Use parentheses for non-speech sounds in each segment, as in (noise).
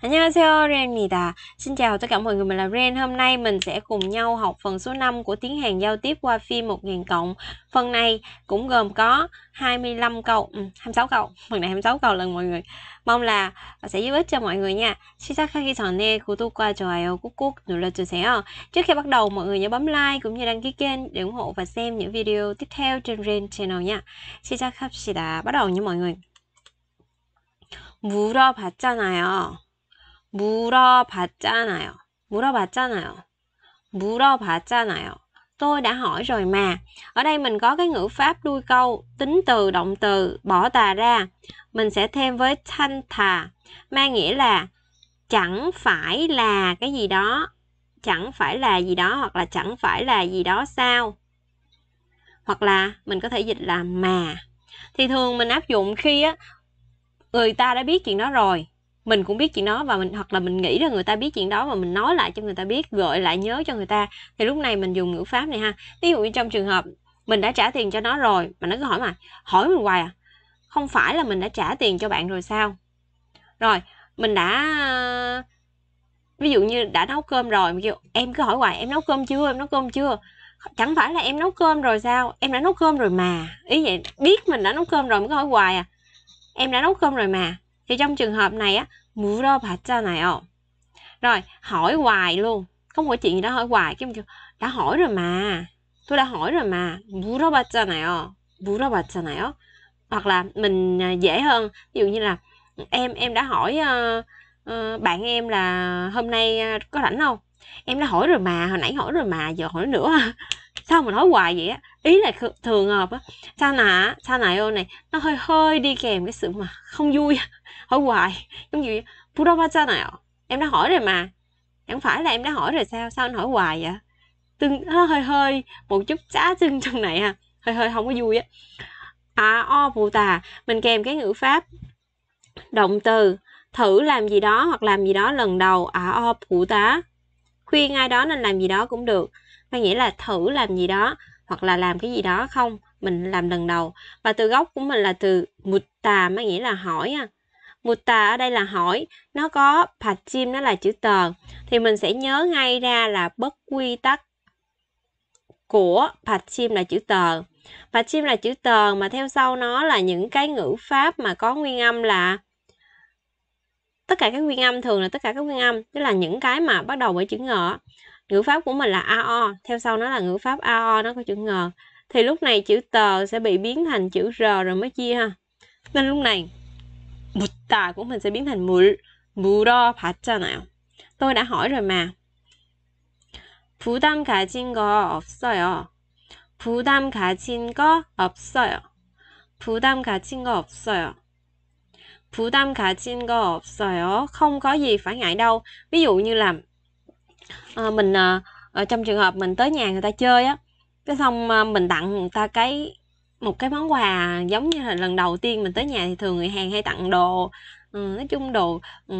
안녕하세요, Ren입니다. Xin chào tất cả mọi người, mình là Ren. Hôm nay mình sẽ cùng nhau học phần số 5 của tiếng Hàn giao tiếp qua phim 1000 cộng. Phần này cũng gồm có 25 câu, ừ, 26 câu. Phần này 26 câu lần mọi người. Mong là sẽ giúp ích cho mọi người nha. 시작하기 전에 구독과 좋아요 꾹꾹 눌러주세요. Trước khi bắt đầu, mọi người nhớ bấm like cũng như đăng ký kênh để ủng hộ và xem những video tiếp theo trên Ren Channel nha. 시작합시다. Bắt đầu nha mọi người. 물어봤잖아요. 물어봤잖아요. 물어봤잖아요. 물어봤잖아요. Tôi đã hỏi rồi mà. Ở đây mình có cái ngữ pháp đuôi câu tính từ động từ bỏ tà ra. Mình sẽ thêm với thanh thà mang nghĩa là chẳng phải là cái gì đó chẳng phải là gì đó hoặc là chẳng phải là gì đó sao hoặc là mình có thể dịch là mà thì thường mình áp dụng khi á người ta đã biết chuyện đó rồi mình cũng biết chuyện đó và mình hoặc là mình nghĩ là người ta biết chuyện đó và mình nói lại cho người ta biết gợi lại nhớ cho người ta thì lúc này mình dùng ngữ pháp này ha ví dụ như trong trường hợp mình đã trả tiền cho nó rồi mà nó cứ hỏi mà hỏi mình hoài à không phải là mình đã trả tiền cho bạn rồi sao rồi mình đã ví dụ như đã nấu cơm rồi mình kêu em cứ hỏi hoài em nấu cơm chưa em nấu cơm chưa chẳng phải là em nấu cơm rồi sao em đã nấu cơm rồi mà ý vậy biết mình đã nấu cơm rồi mới cứ hỏi hoài à em đã nấu cơm rồi mà thì trong trường hợp này á đó này 물어봤잖아요 rồi hỏi hoài luôn không có chuyện gì đó hỏi hoài cái mình đã hỏi rồi mà tôi đã hỏi rồi mà đó đó này này 물어봤잖아요 hoặc là mình à, dễ hơn ví dụ như là em em đã hỏi uh, uh, bạn em là hôm nay à, có rảnh không em đã hỏi rồi mà hồi nãy hỏi rồi mà giờ hỏi nữa (laughs) sao mà nói hoài vậy á ý là thường hợp á sa nà sa nà ô này nó hơi hơi đi kèm cái sự mà không vui hỏi hoài giống như 물어봤잖아요 em đã hỏi rồi mà chẳng phải là em đã hỏi rồi sao sao anh hỏi hoài vậy từng hơi hơi một chút chá chưng trong này ha hơi hơi không có vui á à o phụ tà mình kèm cái ngữ pháp động từ thử làm gì đó hoặc làm gì đó lần đầu à o phụ tá khuyên ai đó nên làm gì đó cũng được có nghĩa là thử làm gì đó hoặc là làm cái gì đó không mình làm lần đầu và từ gốc của mình là từ mụt tà mới nghĩa là hỏi à một tờ ở đây là hỏi, nó có chim nó là chữ tờ. Thì mình sẽ nhớ ngay ra là bất quy tắc của chim là chữ tờ. chim là chữ tờ mà theo sau nó là những cái ngữ pháp mà có nguyên âm là tất cả các nguyên âm thường là tất cả các nguyên âm tức là những cái mà bắt đầu bởi chữ ngờ ngữ pháp của mình là ao theo sau nó là ngữ pháp ao nó có chữ ngờ thì lúc này chữ tờ sẽ bị biến thành chữ r rồi mới chia ha nên lúc này 묻다 cũng mình sẽ biến thành 물, 물어봤잖아요. Tôi đã hỏi rồi mà. 부담 가진 거 없어요. 부담 가진 거 없어요. 부담 가진 거 없어요. 부담 가진 거 없어요. Không có gì phải ngại đâu. Ví dụ như là à, mình à, trong trường hợp mình tới nhà người ta chơi á, cái xong à, mình tặng người ta cái một cái món quà giống như là lần đầu tiên mình tới nhà thì thường người hàng hay tặng đồ ừ, nói chung đồ ừ,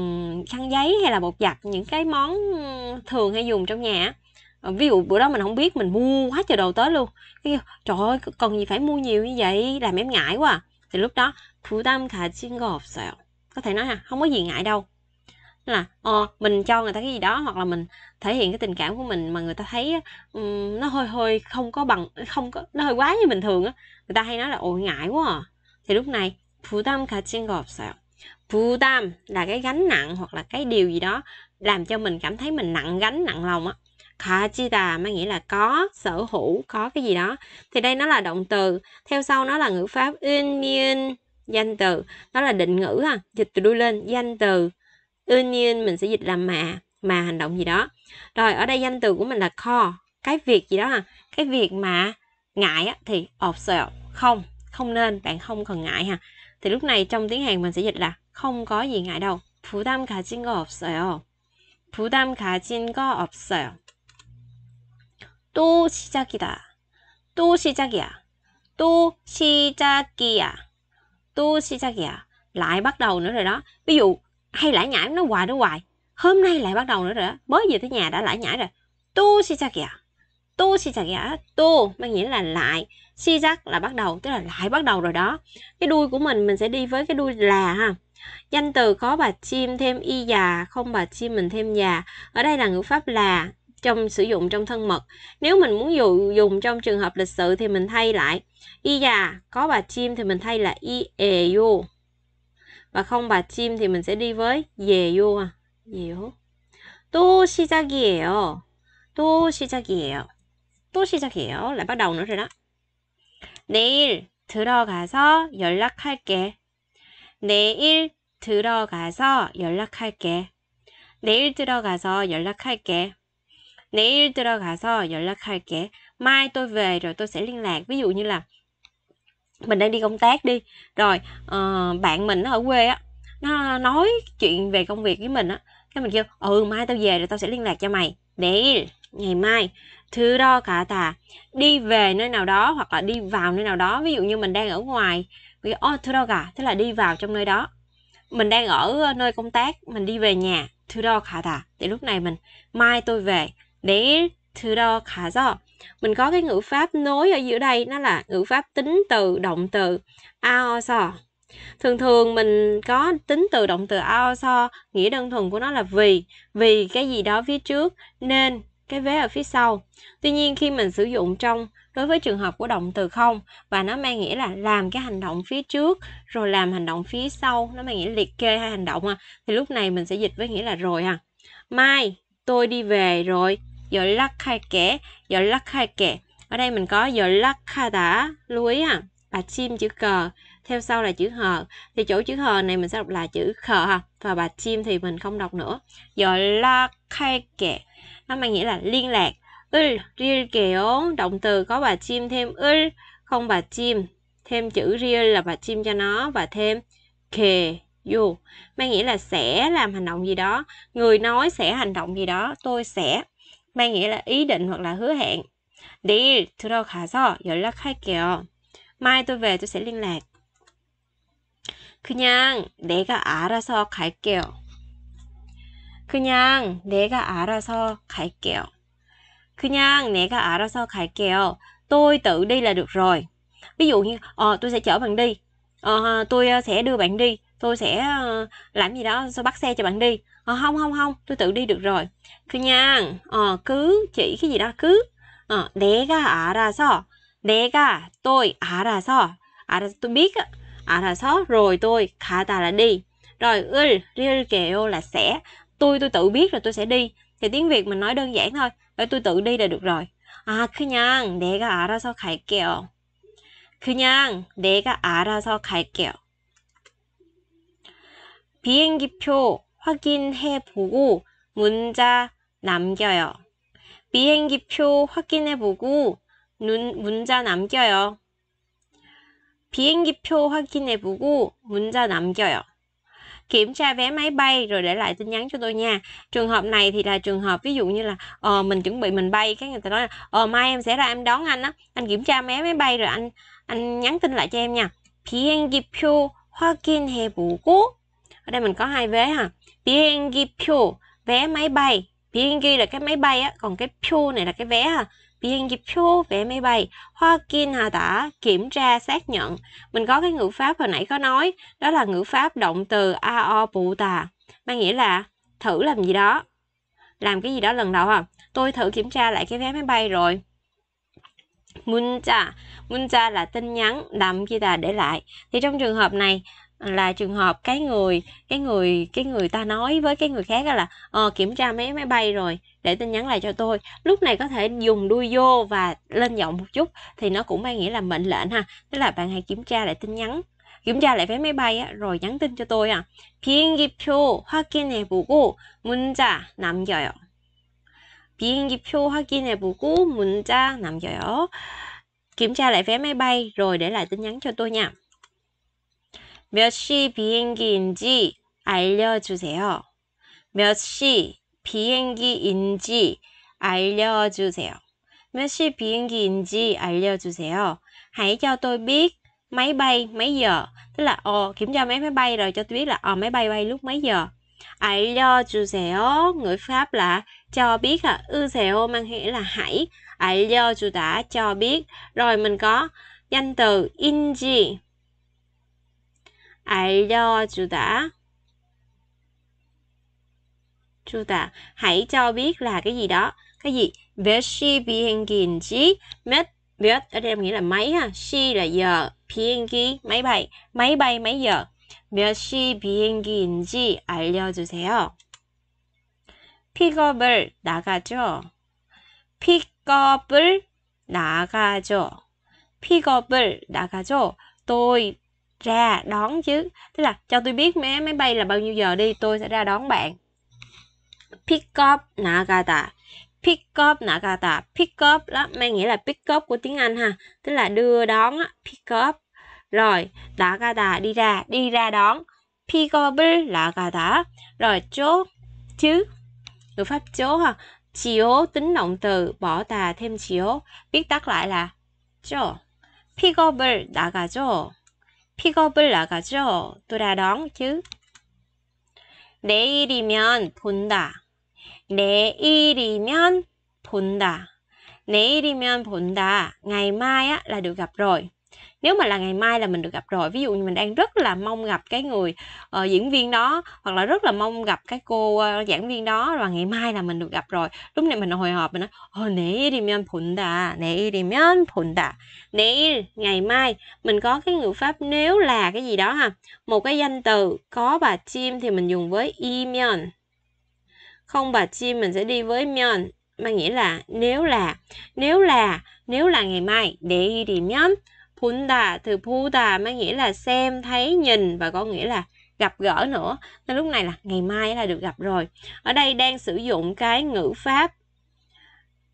khăn giấy hay là bột giặt những cái món ừ, thường hay dùng trong nhà ờ, ví dụ bữa đó mình không biết mình mua quá trời đồ tới luôn cái trời ơi cần gì phải mua nhiều như vậy làm em ngại quá à. thì lúc đó phụ tâm khả xin gọt sao có thể nói ha không có gì ngại đâu là ờ, mình cho người ta cái gì đó hoặc là mình thể hiện cái tình cảm của mình mà người ta thấy um, nó hơi hơi không có bằng không có nó hơi quá như bình thường á người ta hay nói là ôi ngại quá à. thì lúc này phụ tâm cả trên gọt sao phụ tâm là cái gánh nặng hoặc là cái điều gì đó làm cho mình cảm thấy mình nặng gánh nặng lòng á Kachita mới nghĩa là có, sở hữu, có cái gì đó. Thì đây nó là động từ, theo sau nó là ngữ pháp in miên, danh từ, nó là định ngữ ha, dịch từ đuôi lên, danh từ Tuy nhiên mình sẽ dịch là mà, mà hành động gì đó. Rồi ở đây danh từ của mình là co cái việc gì đó à, cái việc mà ngại á, thì observe, không, không nên, bạn không cần ngại ha. Thì lúc này trong tiếng Hàn mình sẽ dịch là không có gì ngại đâu. 부담 가진 거 없어요. 부담 가진 거 없어요. 또 시작이다. 또 시작이야. 또 시작이야. 또 시작이야. Lại bắt đầu nữa rồi đó. Ví dụ hay lãi nhãi nó hoài nó hoài hôm nay lại bắt đầu nữa rồi mới về tới nhà đã lãi nhãi rồi tu si cha kìa tu si cha kìa tu mang nghĩa là lại si chắc là bắt đầu tức là lại bắt đầu rồi đó cái đuôi của mình mình sẽ đi với cái đuôi là ha danh từ có bà chim thêm y già không bà chim mình thêm già ở đây là ngữ pháp là trong sử dụng trong thân mật nếu mình muốn dụ, dùng trong trường hợp lịch sự thì mình thay lại y già có bà chim thì mình thay là y e u. Và không bà chim thì mình sẽ đi với 예요. 아, 예요. 또 시작이에요. 또 시작이에요. 또 시작이에요. Lại bắt đầu nữa rồi đó. 내일 들어가서 연락할게. 내일 들어가서 연락할게. 내일 들어가서 연락할게. 내일 들어가서 연락할게. Mai tôi về rồi tôi sẽ liên lạc. Ví dụ như là mình đang đi công tác đi rồi uh, bạn mình ở quê á nó nói chuyện về công việc với mình á cái mình kêu ừ mai tao về rồi tao sẽ liên lạc cho mày để ngày mai thứ đó cả tà đi về nơi nào đó hoặc là đi vào nơi nào đó ví dụ như mình đang ở ngoài mình kêu, oh, thứ đó cả thế là đi vào trong nơi đó mình đang ở ờ, nơi công tác mình đi về nhà thứ đó cả tà thì lúc này mình mai tôi về để thứ đó cả do mình có cái ngữ pháp nối ở giữa đây nó là ngữ pháp tính từ động từ ao so thường thường mình có tính từ động từ ao so nghĩa đơn thuần của nó là vì vì cái gì đó phía trước nên cái vế ở phía sau tuy nhiên khi mình sử dụng trong đối với trường hợp của động từ không và nó mang nghĩa là làm cái hành động phía trước rồi làm hành động phía sau nó mang nghĩa liệt kê hai hành động à thì lúc này mình sẽ dịch với nghĩa là rồi à mai tôi đi về rồi 연락할게, 연락할게. Ở đây mình có 연락하다, lưu ý à, bà chim chữ cờ, theo sau là chữ hờ. Thì chỗ chữ hờ này mình sẽ đọc là chữ khờ ha, và bà chim thì mình không đọc nữa. 연락할게, nó mang nghĩa là liên lạc. 을, riêng động từ có bà chim thêm 을, không bà chim, thêm chữ riêng là bà chim cho nó và thêm kề dù mang nghĩa là sẽ làm hành động gì đó người nói sẽ hành động gì đó tôi sẽ mang nghĩa là ý định hoặc là hứa hẹn. là khai 연락할게요. Mai tôi về tôi sẽ liên lạc. 그냥 내가 알아서 갈게요. 그냥 내가 알아서 갈게요. 그냥 내가 알아서 갈게요. Tôi tự đi là được rồi. Ví dụ như ờ, tôi sẽ chở bạn đi. Ờ, tôi ờ, sẽ đưa bạn đi tôi sẽ ờ, làm gì đó tôi bắt xe cho bạn đi à, không không không tôi tự đi được rồi 그냥 ờ, cứ chỉ cái gì đó cứ ờ, 내가 알아서 내가 tôi 알아서 à 알아서 à tôi biết 알아서 à rồi tôi 가다 là đi rồi 을 릴게요 là sẽ tôi tôi tự biết rồi tôi sẽ đi thì tiếng việt mình nói đơn giản thôi để tôi tự đi là được rồi à 그냥 내가 알아서 갈게요 그냥 내가 알아서 갈게요 비행기표 확인해 보고 문자 남겨요. 비행기표 확인해 보고 문자 남겨요. 비행기표 확인해 보고 문자 남겨요. kiểm tra vé máy bay rồi để lại tin nhắn cho tôi nha. Trường hợp này thì là trường hợp ví dụ như là ờ, mình chuẩn bị mình bay cái người ta nói là ờ, mai em sẽ ra em đón anh á, anh kiểm tra vé máy bay rồi anh anh nhắn tin lại cho em nha. 비행기표 확인해 보고 ở đây mình có hai vé ha biengi pyo vé máy bay biengi là cái máy bay á còn cái pyo này là cái vé ha biengi pyo vé máy bay hoa kin hà tả kiểm tra xác nhận mình có cái ngữ pháp hồi nãy có nói đó là ngữ pháp động từ ao bù tà mang nghĩa là thử làm gì đó làm cái gì đó lần đầu ha tôi thử kiểm tra lại cái vé máy bay rồi Muncha Muncha là tin nhắn đậm kia ta để lại thì trong trường hợp này là trường hợp cái người cái người cái người ta nói với cái người khác là ờ, kiểm tra mấy máy bay rồi để tin nhắn lại cho tôi lúc này có thể dùng đuôi vô và lên giọng một chút thì nó cũng mang nghĩa là mệnh lệnh ha tức là bạn hãy kiểm tra lại tin nhắn kiểm tra lại vé máy bay á, rồi nhắn tin cho tôi à 비행기표 확인해보고 문자 남겨요 비행기표 확인해보고 문자 남겨요 kiểm tra lại vé máy bay rồi để lại tin nhắn cho tôi nha 몇시 비행기인지 알려주세요. 몇 시 비행기인지 알려주세요. 몇 시 비행기인지 알려주세요. Hãy cho tôi biết máy bay mấy giờ. Tức là ồ, ờ, kiểm tra mấy máy bay rồi cho tôi biết là ồ, ờ, máy bay bay lúc mấy giờ. 알려주세요. Người Pháp là cho biết là 으세요 mang nghĩa là hãy. 알려주다 cho biết. Rồi mình có danh từ 인지 알려주다. 주다. Hãy cho biết là cái gì đó. Cái gì? Về she biengin지. Met biết ở đây nghĩa là mấy ha. She là giờ, 비행기 máy bay, máy bay mấy giờ. 몇시 비행기인지 알려주세요. 픽업을 나가죠. 픽업을 나가죠. 픽업을 나가죠. Tôi ra đón chứ tức là cho tôi biết vé máy bay là bao nhiêu giờ đi tôi sẽ ra đón bạn pick up nagata pick up nagata pick up đó mang nghĩa là pick up của tiếng anh ha tức là đưa đón pick up rồi nagata đi ra đi ra đón pick up nagata rồi chỗ chứ ngữ pháp chỗ ha chiếu tính động từ bỏ tà thêm chiếu viết tắt lại là chỗ, pick up nagata 픽업을 나가죠. 또라랑 즉 내일이면 본다. 내일이면 본다. 내일이면 본다. 나이마야 라 a i là nếu mà là ngày mai là mình được gặp rồi ví dụ như mình đang rất là mong gặp cái người uh, diễn viên đó hoặc là rất là mong gặp cái cô uh, giảng viên đó và ngày mai là mình được gặp rồi lúc này mình hồi hộp mình nói ồ ờ, nè 이르면 본다 nè phụn đà nè ngày mai mình có cái ngữ pháp nếu là cái gì đó ha một cái danh từ có bà chim thì mình dùng với 이면 không bà chim mình sẽ đi với mion mà nghĩa là nếu là nếu là nếu là ngày mai để đi mion punta từ puta mới nghĩa là xem thấy nhìn và có nghĩa là gặp gỡ nữa nên lúc này là ngày mai là được gặp rồi ở đây đang sử dụng cái ngữ pháp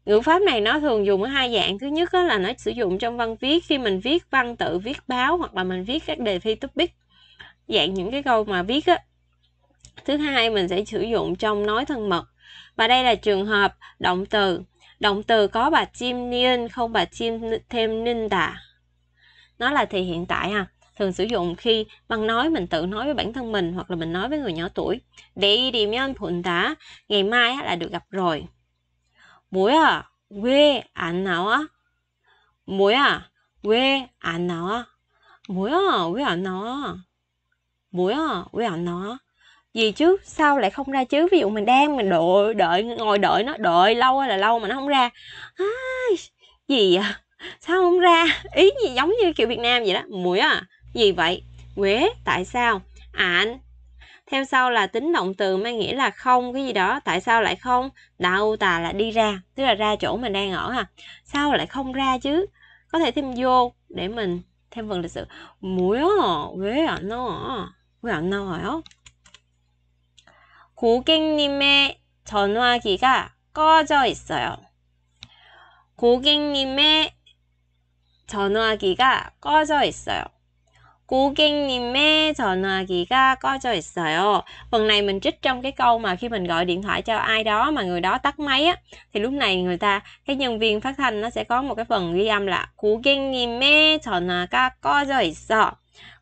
ngữ pháp này nó thường dùng ở hai dạng thứ nhất là nó sử dụng trong văn viết khi mình viết văn tự viết báo hoặc là mình viết các đề thi topic dạng những cái câu mà viết á thứ hai mình sẽ sử dụng trong nói thân mật và đây là trường hợp động từ động từ có bà chim niên không bà chim thêm ninh tà nó là thì hiện tại à thường sử dụng khi bằng nói mình tự nói với bản thân mình hoặc là mình nói với người nhỏ tuổi để đi mấy anh phụng đã ngày mai là được gặp rồi buổi à quê anh nào á buổi à quê anh nào á buổi à quê anh nào á buổi à quê anh nào á gì chứ sao lại không ra chứ ví dụ mình đang mình đợi đợi ngồi đợi nó đợi lâu là lâu mà nó không ra à, gì vậy sao không ra ý gì giống như kiểu việt nam vậy đó mũi à gì vậy quế tại sao ảnh à, theo sau là tính động từ mang nghĩa là không cái gì đó tại sao lại không đạo tà là đi ra tức là ra chỗ mình đang ở ha à. sao lại không ra chứ có thể thêm vô để mình thêm phần lịch sử à, à? quế à nó quế à nó rồi 고객님의 전화기가 꺼져 있어요. 고객님의 전화기가 꺼져 있어요. 고객님의 전화기가 꺼져 있어요. Phần này mình trích trong cái câu mà khi mình gọi điện thoại cho ai đó mà người đó tắt máy á thì lúc này người ta cái nhân viên phát thanh nó sẽ có một cái phần ghi âm là 고객님의 전화가 꺼져 있어.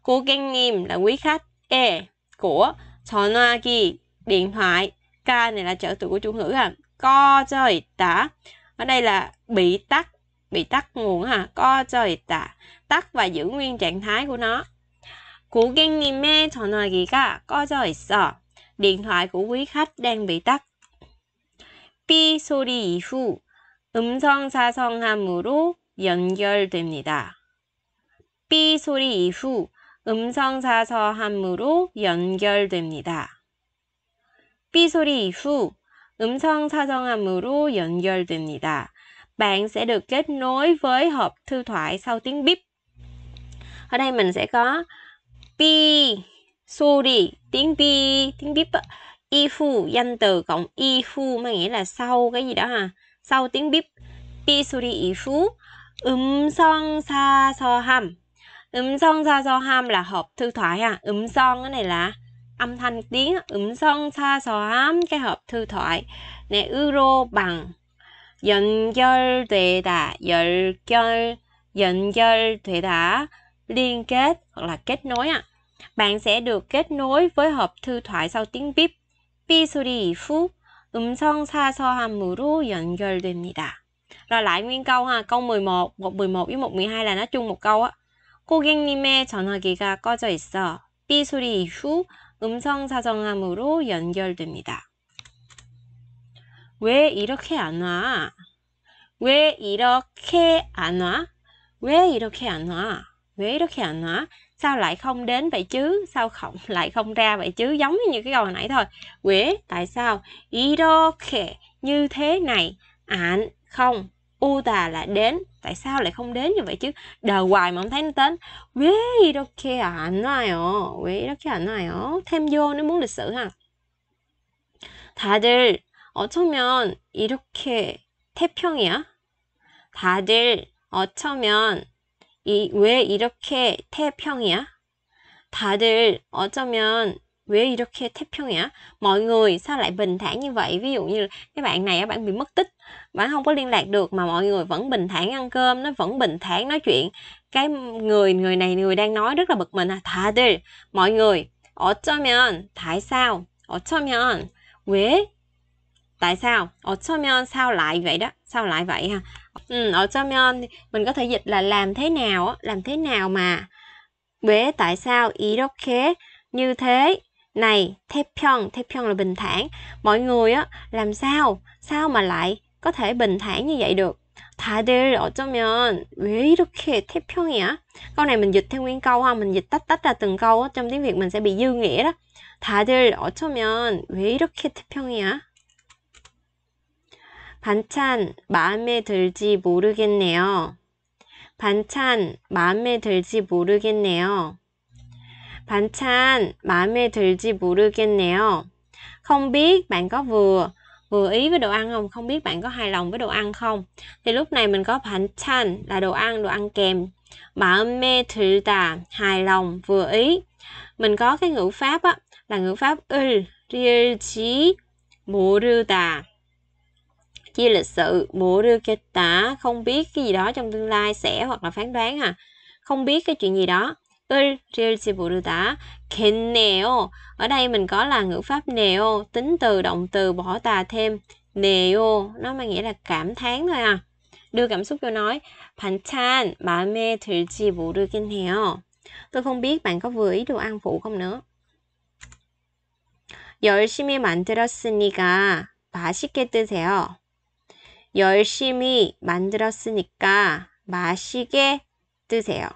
고객님 là quý khách, e của 전화기 điện thoại, k này là trợ từ của chủ ngữ à. 꺼져 있다. Ở đây là bị tắt bị tắt nguồn ha 꺼져 있다 tắt và giữ nguyên trạng thái của nó 고객님의 전화기가 꺼져 있어 điện thoại của quý khách đang bị tắt 삐 소리 이후 음성사성함으로 연결됩니다. 삐 소리 이후 음성사서함으로 연결됩니다. 삐 소리 이후 음성사성함으로 연결됩니다. bạn sẽ được kết nối với hộp thư thoại sau tiếng bíp. Ở đây mình sẽ có bi, suri, tiếng pi tiếng bíp y phu danh từ cộng y phu mà nghĩa là sau cái gì đó ha. Sau tiếng bíp bi suri y phu um song sa so ham. Um song sa so ham là hộp thư thoại ha. Um song cái này là âm thanh tiếng um song sa so ham cái hộp thư thoại. này euro bằng 연결되다, 열결, 연결되다, liên kết hoặc là kết nối ạ. À. Bạn sẽ được kết nối với hộp thư thoại sau tiếng bíp. 삐소리 이후 음성사서함으로 연결됩니다. Rồi lại nguyên câu ha, câu 11, 111 với 112 là nó chung một câu á. 고객님의 전화기가 꺼져 있어. 삐소리 이후 음성사정함으로 연결됩니다. 왜 이렇게 안 와? 왜 이렇게 안 와? 왜 이렇게 안 와? 왜 이렇게 안 와? Sao lại không đến vậy chứ? Sao không lại không ra vậy chứ? Giống như cái câu hồi nãy thôi. quế tại sao? 이렇게 như thế này. 안 không. u 우다 là đến. Tại sao lại không đến như vậy chứ? Đờ hoài mà không thấy nó đến. 왜 이렇게 안 와요? 왜 이렇게 안 와요? Thêm vô nếu muốn lịch sự ha. 다들 어쩌면 이렇게 태평이야? 다들 어쩌면 이, 왜 이렇게 태평이야? 다들 어쩌면 왜 이렇게 태평이야? Mọi người sao lại bình thản như vậy? Ví dụ như cái bạn này bạn bị mất tích, bạn không có liên lạc được mà mọi người vẫn bình thản ăn cơm, nó vẫn bình thản nói chuyện. Cái người người này người đang nói rất là bực mình à. 다들 mọi người 어쩌면 tại sao? 어쩌면 왜 tại sao 어쩌면 sao lại vậy đó sao lại vậy ha ừ, 어쩌면 mình có thể dịch là làm thế nào làm thế nào mà bế tại sao 이렇게 như thế này Thép 태평 태평 là bình thản mọi người á làm sao sao mà lại có thể bình thản như vậy được 다들 어쩌면 왜 이렇게 태평이야? Câu này mình dịch theo nguyên câu ha, mình dịch tách tách ra từng câu á, trong tiếng Việt mình sẽ bị dư nghĩa đó. 다들 어쩌면 왜 이렇게 태평이야? 반찬 마음에 들지 모르겠네요. 반찬 마음에 들지 모르겠네요. 반찬 마음에 들지 모르겠네요. Không biết bạn có vừa vừa ý với đồ ăn không? Không biết bạn có hài lòng với đồ ăn không? Thì lúc này mình có 반찬 là đồ ăn, đồ ăn kèm. 마음에 들다 hài lòng, vừa ý. Mình có cái ngữ pháp á, là ngữ pháp 을, 릴지, 모르다 chia lịch sự bộ 모르겠다 không biết cái gì đó trong tương lai sẽ hoặc là phán đoán à không biết cái chuyện gì đó tôi bộ 될지 모르다 겠네요 ở đây mình có là ngữ pháp neo tính từ động từ bỏ tà thêm neo nó mang nghĩa là cảm thán thôi à đưa cảm xúc cho nói bà thử 반찬 마음에 들지 모르겠네요 tôi không biết bạn có vừa ý đồ ăn phụ không nữa 열심히 만들었으니까 맛있게 드세요. 열심히 만들었으니까 마시게 드세요.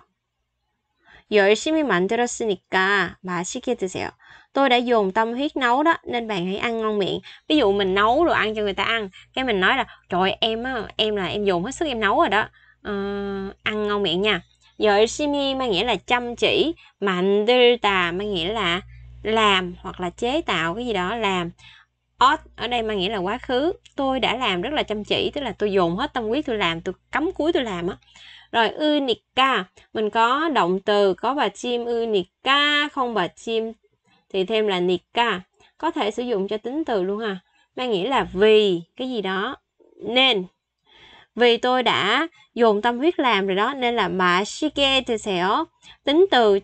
열심히 만들었으니까 맛있게 드세요. Tôi đã dùng tâm huyết nấu đó nên bạn hãy ăn ngon miệng. Ví dụ mình nấu đồ ăn cho người ta ăn, cái mình nói là trời em á, em là em dùng hết sức em nấu rồi đó. Uh, ăn ngon miệng nha. 열심히 mang nghĩa là chăm chỉ, 만들다 mang nghĩa là làm hoặc là chế tạo cái gì đó làm odd ở đây mang nghĩa là quá khứ tôi đã làm rất là chăm chỉ tức là tôi dồn hết tâm huyết tôi làm tôi cắm cúi tôi làm á rồi unica mình có động từ có bà chim unica không bà chim thì thêm là nica có thể sử dụng cho tính từ luôn ha à. mang nghĩa là vì cái gì đó nên vì tôi đã dồn tâm huyết làm rồi đó nên là mà shike thì sẽ tính từ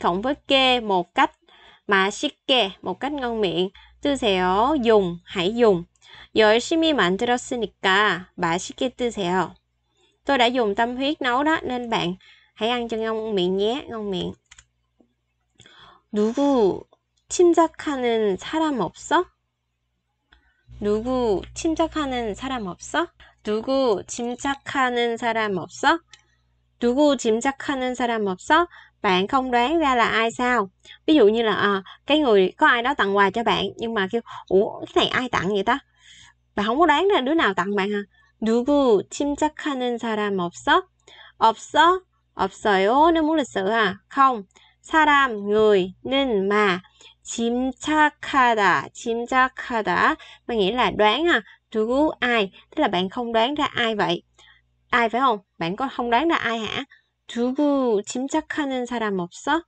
cộng với kê một cách mà shike một cách ngon miệng 뜨세요. 용, 하이 용. 열심히 만들었으니까 맛있게 뜨세요. 또 ô i đã dùng tâm huyết nấu đó nên bạn 누구 침착하는 사람 없어? 누구 침착하는 사람 없어? 누구 짐작하는 사람 없어? 누구 짐작하는 사람 없어? bạn không đoán ra là ai sao ví dụ như là à, cái người có ai đó tặng quà cho bạn nhưng mà kêu ủa cái này ai tặng vậy ta bạn không có đoán ra đứa nào tặng bạn hả 누구 침착하는 사람 없어? 없어? 없어요. nếu muốn 는 모르겠어요. 아, không. 사람, người, nên mà. 침착하다 침착하다 Mà nghĩa là đoán à. 누구, ai. Tức là bạn không đoán ra ai vậy. Ai phải không? Bạn có không đoán ra ai hả? 누구 짐작하는 사람 없어?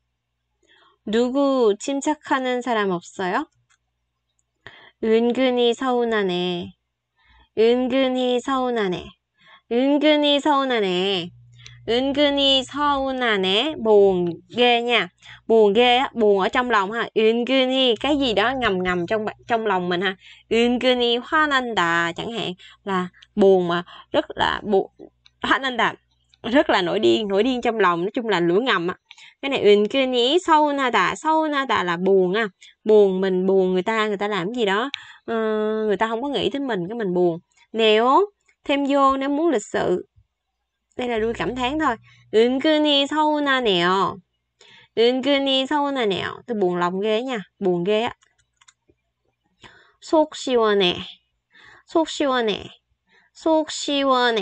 누구 짐작하는 사람 없어요? 은근히 서운하네. 은근히 서운하네. 은근히 서운하네. 은근히 서운하네. buồn ghê nha. buồn ghê, buồn ở trong lòng ha. 은근히 cái gì đó ngầm ngầm trong trong lòng mình ha. 은근히 화난다 chẳng hạn là buồn mà rất là buồn. 화난다 rất là nổi điên nổi điên trong lòng nói chung là lửa ngầm á cái này uyên kia nhí sâu na tà sâu na tà là buồn á buồn mình buồn người ta người ta làm gì đó ờ, người ta không có nghĩ tới mình cái mình buồn nếu thêm vô nếu muốn lịch sự đây là đuôi cảm thán thôi uyên kia nhí sâu na nèo uyên kia nhí sâu na nèo tôi buồn lòng ghê nha buồn ghê á 속 시원해 속 시원해 속 시원해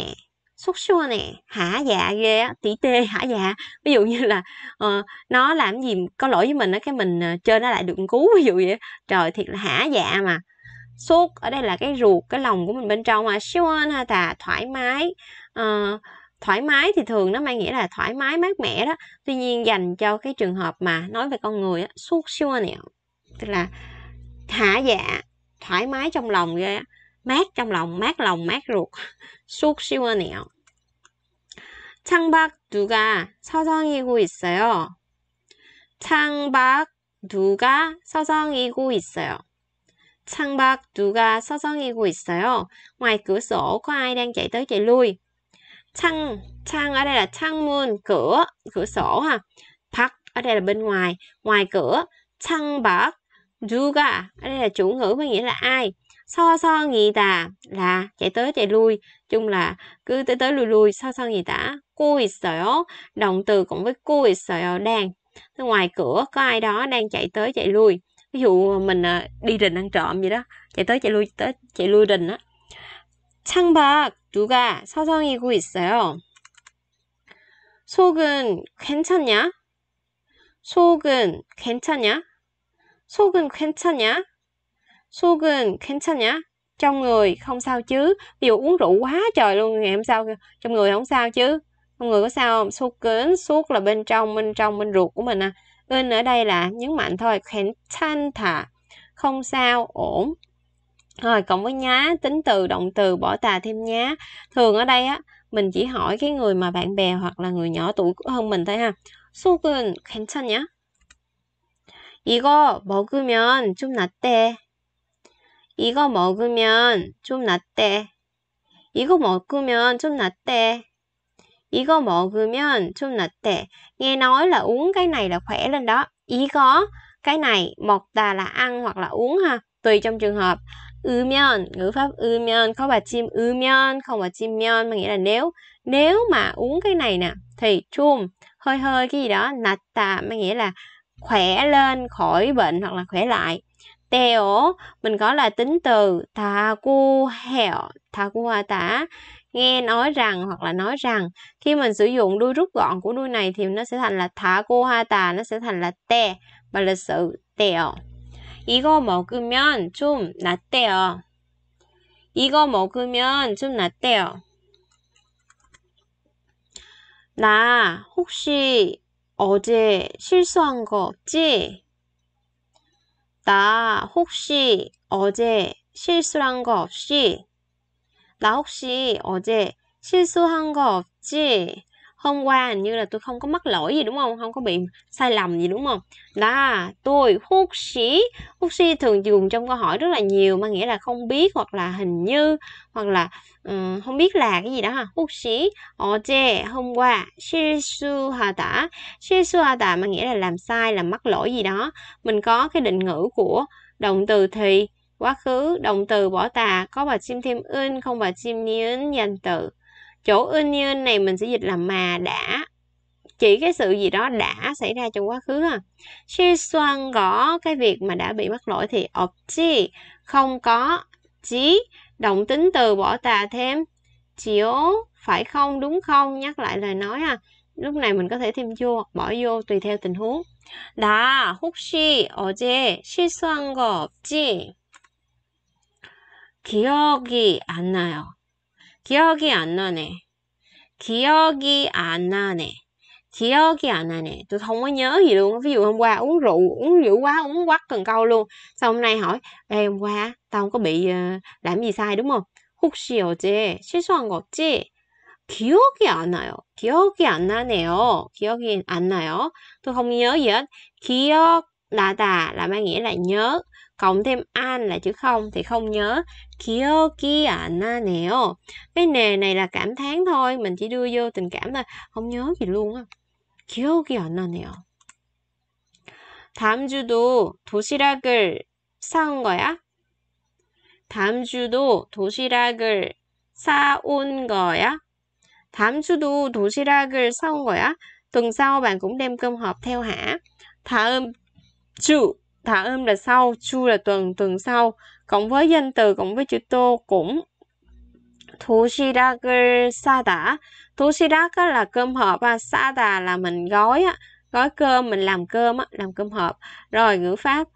xúc xua nè hả dạ ghê á tỉ tê hả dạ ví dụ như là uh, nó làm gì có lỗi với mình á cái mình uh, ờ, chơi nó lại được cứu ví dụ vậy trời thiệt là hả dạ mà sốt ở đây là cái ruột cái lòng của mình bên trong mà siêu ha tà thoải mái uh, thoải mái thì thường nó mang nghĩa là thoải mái mát mẻ đó tuy nhiên dành cho cái trường hợp mà nói về con người á suốt siêu nè tức là hả dạ thoải mái trong lòng ghê á mát trong lòng mát lòng mát ruột 속 시원해요 창밖 누가 서성이고 있어요 창밖 누가 서성이고 있어요 창밖 누가 서성이고 있어요 ngoài cửa sổ có ai đang chạy tới chạy lui 창창 ở đây là 창문 cửa cửa sổ ha 밖 ở đây là bên ngoài ngoài cửa 창밖 누가 ở đây là chủ ngữ có nghĩa là ai so so nghỉ tà là chạy tới chạy lui chung là cứ tới tới lui lui so so nghỉ tả cô 있어요 động từ cộng với cô 있어요 đang ngoài cửa có ai đó đang chạy tới chạy lui ví dụ mình à, đi rình ăn trộm gì đó chạy tới chạy lui tới chạy lui rình á 창밖 누가 서성이고 있어요. 속은 괜찮냐? 속은 괜찮냐? 속은 괜찮냐? Sugan, 괜찮냐? Trong người không sao chứ? Ví dụ uống rượu quá trời luôn, ngày hôm sau trong người không sao chứ? Trong người có sao không? Sugan, suốt là bên trong, bên trong, bên ruột của mình à. In ở đây là nhấn mạnh thôi, 괜찮다. Không sao, ổn. Rồi, cộng với nhá, tính từ, động từ, bỏ tà thêm nhá. Thường ở đây á, mình chỉ hỏi cái người mà bạn bè hoặc là người nhỏ tuổi hơn mình thôi ha. Sugan, 괜찮냐? 이거 먹으면 좀 낫대. 이거 먹으면 좀 낫대. 이거 먹으면 좀 낫대. 이거 먹으면 좀 낫대. Nghe nói là uống cái này là khỏe lên đó. 이거 cái này một là là ăn hoặc là uống ha, tùy trong trường hợp. 으면 ngữ pháp 으면 có bà chim 으면 không bà chim 면 mà nghĩa là nếu nếu mà uống cái này nè thì chum hơi hơi cái gì đó nạt tà mà nghĩa là khỏe lên khỏi bệnh hoặc là khỏe lại teo mình có là tính từ ta cu hẻo ta cu hoa tả nghe nói rằng hoặc là nói rằng khi mình sử dụng đuôi rút gọn của đuôi này thì nó sẽ thành là thả cô hoa tà nó sẽ thành là te và lịch sự tèo 이거 먹으면 좀 낫대요. 이거 먹으면 좀 낫대요. 나 혹시 어제 실수한 거 없지? 나 혹시 어제 실수한 거 없이? 나 혹시 어제 실수한 거 없지? hôm qua hình như là tôi không có mắc lỗi gì đúng không không có bị sai lầm gì đúng không đó tôi hút sĩ hút sĩ thường dùng trong câu hỏi rất là nhiều mà nghĩa là không biết hoặc là hình như hoặc là um, không biết là cái gì đó ha hút sĩ 어제 hôm qua tả 실수하다 tả mà nghĩa là làm sai làm mắc lỗi gì đó mình có cái định ngữ của động từ thì quá khứ động từ bỏ tà có bà chim thêm ưn không bà chim niên danh từ chỗ union này mình sẽ dịch là mà đã chỉ cái sự gì đó đã xảy ra trong quá khứ à she xoan gõ cái việc mà đã bị mắc lỗi thì of chi không có chí động tính từ bỏ tà thêm chiếu phải không đúng không nhắc lại lời nói à lúc này mình có thể thêm vô bỏ vô tùy theo tình huống 나 혹시 어제 실수한 거 없지? 기억이 안 나요. 기억이 안 나네. 기억이 안 나네. 기억이 안 nané tôi không có nhớ gì luôn ví dụ hôm qua uống rượu uống rượu quá uống quá cần câu luôn xong hôm nay hỏi Ê, hôm qua tao không có bị uh, làm gì sai đúng không 혹시 어제 실수한 거 없지 기억이 안 나요 기억이 안 나네요 기억이 안 나요 tôi không nhớ gì hết 기억 là tà là mang nghĩa là nhớ cộng thêm an là chữ không thì không nhớ kia kia na nèo cái nề này là cảm thán thôi mình chỉ đưa vô tình cảm thôi không nhớ gì luôn á kia kia na nèo 다음 주도 도시락을 사온 거야? 다음 주도 도시락을 사온 거야? 다음 주도 도시락을 사온 거야? Tuần sau bạn cũng đem cơm hộp theo hả? 다음 chu thả âm là sau chu là tuần tuần sau cộng với danh từ cộng với chữ tô cũng cơ Sa Toshidaku Sada Toshidaku là cơm hộp và Sa Sada là mình gói á gói cơm mình làm cơm á làm cơm hộp rồi ngữ pháp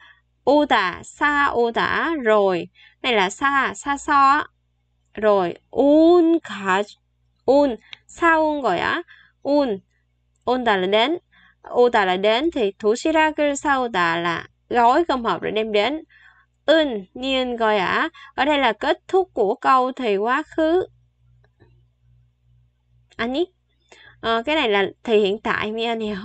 U Tả sa U Tả rồi này là sa sa so rồi un ka un sa un gọi á un un là đến 오다 là đến thì 도시락을 사오다 là gói cơm hộp rồi đem đến In nhiên coi ả ở đây là kết thúc của câu thì quá khứ anh ý à, ờ, cái này là thì hiện tại mi anh hiểu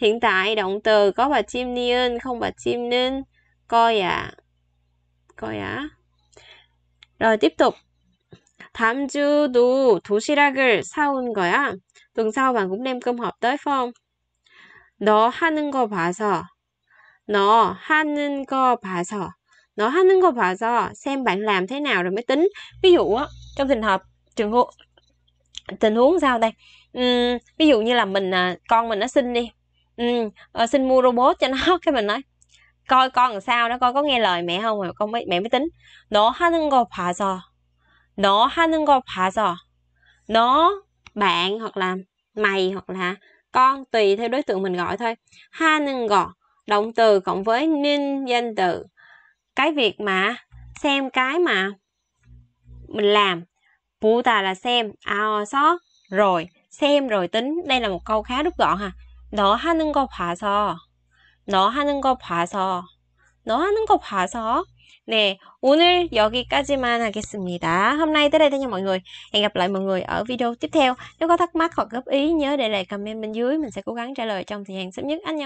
hiện tại động từ có bà chim niên không bà chim nên coi ạ à. coi ạ à. rồi tiếp tục 다음 주도 도시락을 사온 거야. Tuần sau bạn cũng đem cơm hộp tới phải 너 하는 거 봐서 너 하는 거 봐서 너 하는 거 봐서 xem bạn làm thế nào rồi mới tính ví dụ á trong trường hợp trường hợp tình huống sao đây uhm, ví dụ như là mình à, con mình nó xin đi uhm, xin mua robot cho nó (laughs) cái mình nói coi con làm sao nó coi có nghe lời mẹ không rồi con mới mẹ mới tính 너 하는 거 봐서 너 하는 거 봐서 nó bạn hoặc là mày hoặc là con tùy theo đối tượng mình gọi thôi Ha 하는 거 động từ cộng với nên danh từ cái việc mà xem cái mà mình làm puta là xem ao à, so rồi xem rồi tính đây là một câu khá rút gọn ha 너 ha 거 봐서 너 하는 거 ha 너 하는 거 봐서 Nè, 오늘 여기까지만 하겠습니다. Hôm nay tới đây thôi nha mọi người. Hẹn gặp lại mọi người ở video tiếp theo. Nếu có thắc mắc hoặc góp ý nhớ để lại comment bên dưới, mình sẽ cố gắng trả lời trong thời gian sớm nhất. Anh